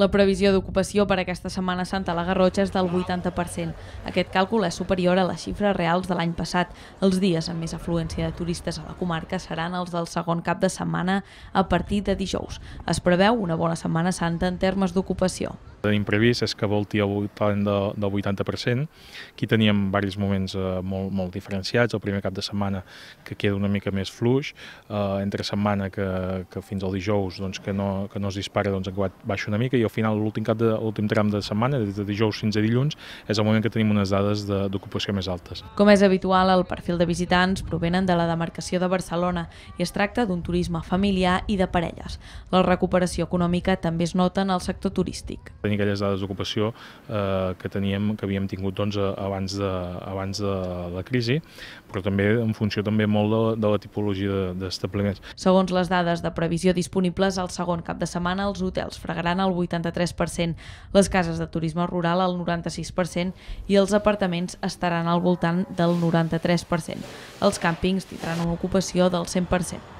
La previsió d'ocupació per aquesta Setmana Santa a la Garrotxa és del 80%. Aquest càlcul és superior a les xifres reals de l'any passat. Els dies amb més afluència de turistes a la comarca seran els del segon cap de setmana a partir de dijous. Es preveu una bona Setmana Santa en termes d'ocupació. L'imprevist és que volti al voltant de, del 80%. Aquí teníem diversos moments eh, molt, molt diferenciats. El primer cap de setmana que queda una mica més fluix, eh, entre setmana que, que fins al dijous doncs, que, no, que no es dispara doncs, baixa una mica i al final l'últim cap de l'últim tram de setmana, des de dijous fins a dilluns, és el moment que tenim unes dades d'ocupació més altes. Com és habitual, el perfil de visitants provenen de la demarcació de Barcelona i es tracta d'un turisme familiar i de parelles. La recuperació econòmica també es nota en el sector turístic mantenir aquelles dades d'ocupació eh, que teníem que havíem tingut doncs, abans, de, abans de la crisi, però també en funció també molt de, de la tipologia d'establiments. Segons les dades de previsió disponibles, al segon cap de setmana els hotels fregaran el 83%, les cases de turisme rural el 96% i els apartaments estaran al voltant del 93%. Els càmpings tindran una ocupació del 100%.